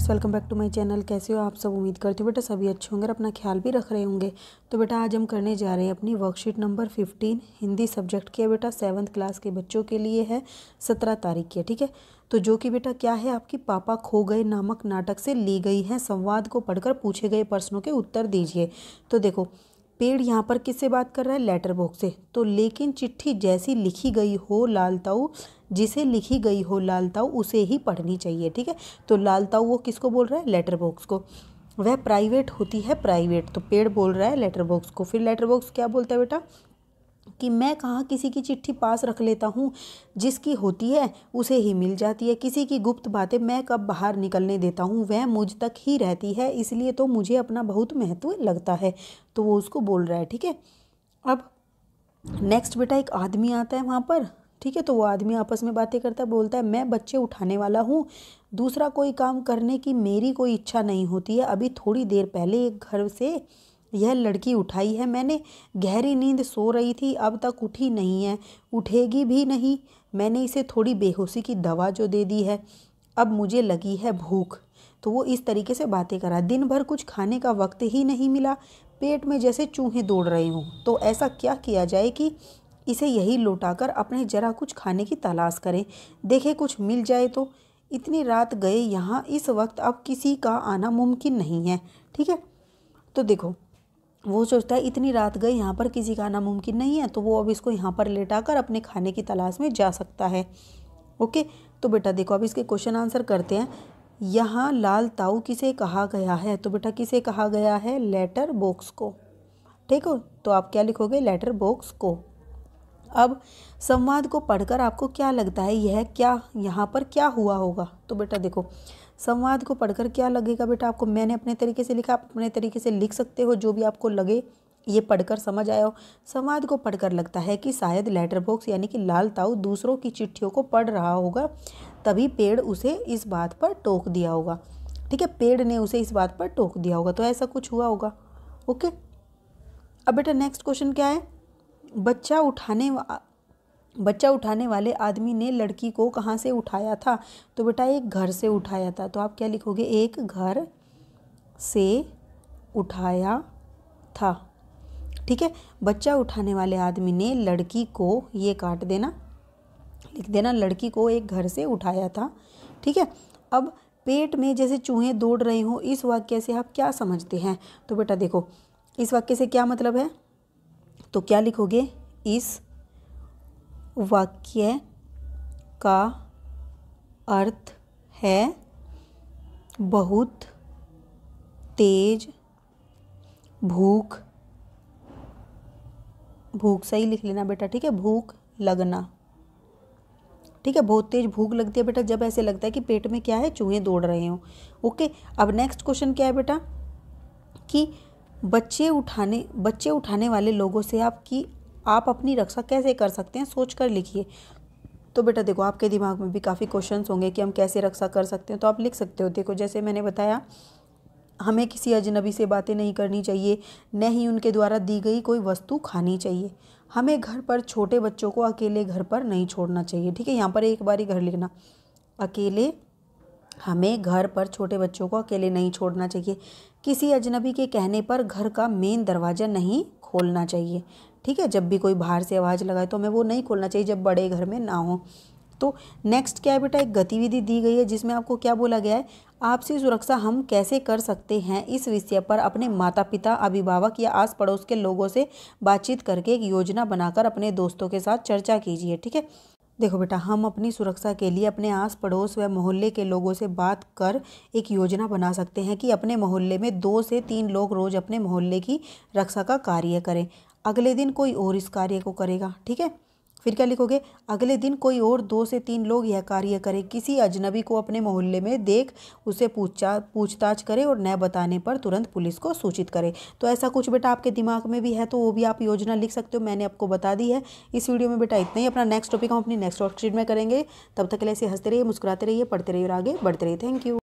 friends welcome back to my channel कैसे हो आप सब उम्मीद करती हो बेटा सभी अच्छे होंगे और अपना ख्याल भी रख रहे होंगे तो बेटा आज हम करने जा रहे हैं अपनी worksheet number fifteen Hindi subject की है बेटा सेवन्थ क्लास के बच्चों के लिए है सत्रह तारीख की है ठीक है तो जो कि बेटा क्या है आपकी पापा खो गए नामक नाटक से ली गई है संवाद को पढ़कर पूछे गए प्रश्नों के उत्तर दीजिए तो देखो पेड़ यहाँ पर किससे बात कर रहा है लेटर बॉक्स से तो लेकिन चिट्ठी जैसी लिखी गई हो लाल ताऊ जिसे लिखी गई हो लाल ताऊ उसे ही पढ़नी चाहिए ठीक है तो लाल ताऊ वो किसको बोल रहा है लेटर बॉक्स को वह प्राइवेट होती है प्राइवेट तो पेड़ बोल रहा है लेटर बॉक्स को फिर लेटर बॉक्स क्या बोलता है बेटा कि मैं कहाँ किसी की चिट्ठी पास रख लेता हूँ जिसकी होती है उसे ही मिल जाती है किसी की गुप्त बातें मैं कब बाहर निकलने देता हूँ वह मुझ तक ही रहती है इसलिए तो मुझे अपना बहुत महत्व लगता है तो वो उसको बोल रहा है ठीक है अब नेक्स्ट बेटा एक आदमी आता है वहाँ पर ठीक है तो वो आदमी आपस में बातें करता है बोलता है मैं बच्चे उठाने वाला हूँ दूसरा कोई काम करने की मेरी कोई इच्छा नहीं होती है अभी थोड़ी देर पहले एक घर से यह लड़की उठाई है मैंने गहरी नींद सो रही थी अब तक उठी नहीं है उठेगी भी नहीं मैंने इसे थोड़ी बेहोशी की दवा जो दे दी है अब मुझे लगी है भूख तो वो इस तरीके से बातें करा दिन भर कुछ खाने का वक्त ही नहीं मिला पेट में जैसे चूहे दौड़ रहे हों तो ऐसा क्या किया जाए कि इसे यही लौटाकर अपने ज़रा कुछ खाने की तलाश करें देखें कुछ मिल जाए तो इतनी रात गए यहाँ इस वक्त अब किसी का आना मुमकिन नहीं है ठीक है तो देखो वो सोचता है इतनी रात गए यहाँ पर किसी का आना मुमकिन नहीं है तो वो अब इसको यहाँ पर लेटा कर अपने खाने की तलाश में जा सकता है ओके तो बेटा देखो अब इसके क्वेश्चन आंसर करते हैं यहाँ लाल ताऊ किसे कहा गया है तो बेटा किसे कहा गया है लेटर बॉक्स को ठीक हो तो आप क्या लिखोगे लेटर बॉक्स को अब संवाद को पढ़कर आपको क्या लगता है यह क्या यहाँ पर क्या हुआ होगा तो बेटा देखो संवाद को पढ़कर क्या लगेगा बेटा आपको मैंने अपने तरीके से लिखा आप अपने तरीके से लिख सकते हो जो भी आपको लगे ये पढ़कर समझ आया हो संवाद को पढ़कर लगता है कि शायद लेटर बॉक्स यानी कि लाल ताऊ दूसरों की चिट्ठियों को पढ़ रहा होगा तभी पेड़ उसे इस बात पर टोक दिया होगा ठीक है पेड़ ने उसे इस बात पर टोक दिया होगा तो ऐसा कुछ हुआ होगा ओके अब बेटा नेक्स्ट क्वेश्चन क्या है बच्चा उठाने बच्चा उठाने वाले आदमी ने लड़की को कहाँ से उठाया था तो बेटा एक घर से उठाया था तो आप क्या लिखोगे एक घर से उठाया था ठीक है बच्चा उठाने वाले आदमी ने लड़की को ये काट देना लिख देना लड़की को एक घर से उठाया था ठीक है अब पेट में जैसे चूहे दौड़ रहे हों इस वाक्य से आप क्या समझते हैं तो बेटा देखो इस वाक्य से क्या मतलब है तो क्या लिखोगे इस वाक्य का अर्थ है बहुत तेज भूख भूख सही लिख लेना बेटा ठीक है भूख लगना ठीक है बहुत तेज भूख लगती है बेटा जब ऐसे लगता है कि पेट में क्या है चूहे दौड़ रहे हो ओके अब नेक्स्ट क्वेश्चन क्या है बेटा कि बच्चे उठाने बच्चे उठाने वाले लोगों से आपकी आप अपनी रक्षा कैसे कर सकते हैं सोच कर लिखिए तो बेटा देखो आपके दिमाग में भी काफ़ी क्वेश्चंस होंगे कि हम कैसे रक्षा कर सकते हैं तो आप लिख सकते हो देखो जैसे मैंने बताया हमें किसी अजनबी से बातें नहीं करनी चाहिए न ही उनके द्वारा दी गई कोई वस्तु खानी चाहिए हमें घर पर छोटे बच्चों को अकेले घर पर नहीं छोड़ना चाहिए ठीक है यहाँ पर एक बार ही घर लिखना अकेले हमें घर पर छोटे बच्चों को अकेले नहीं छोड़ना चाहिए किसी अजनबी के कहने पर घर का मेन दरवाज़ा नहीं खोलना चाहिए ठीक है जब भी कोई बाहर से आवाज़ लगाए तो हमें वो नहीं खोलना चाहिए जब बड़े घर में ना हो तो नेक्स्ट क्या है बेटा एक गतिविधि दी गई है जिसमें आपको क्या बोला गया है आपसी सुरक्षा हम कैसे कर सकते हैं इस विषय पर अपने माता पिता अभिभावक या आस पड़ोस के लोगों से बातचीत करके एक योजना बनाकर अपने दोस्तों के साथ चर्चा कीजिए ठीक है देखो बेटा हम अपनी सुरक्षा के लिए अपने आस पड़ोस व मोहल्ले के लोगों से बात कर एक योजना बना सकते हैं कि अपने मोहल्ले में दो से तीन लोग रोज़ अपने मोहल्ले की रक्षा का कार्य करें अगले दिन कोई और इस कार्य को करेगा ठीक है फिर क्या लिखोगे अगले दिन कोई और दो से तीन लोग यह कार्य करें किसी अजनबी को अपने मोहल्ले में देख उसे पूछा पूछताछ करें और न बताने पर तुरंत पुलिस को सूचित करें तो ऐसा कुछ बेटा आपके दिमाग में भी है तो वो भी आप योजना लिख सकते हो मैंने आपको बता दी है इस वीडियो में बेटा इतना ही अपना नेक्स्ट टॉपिक हम अपनी नेक्स्ट वर्कशीट में करेंगे तब तक के लिए ऐसे हंसते रहिए मुस्कुराते रहिए पढ़ते रहिए और आगे बढ़ते रहिए थैंक यू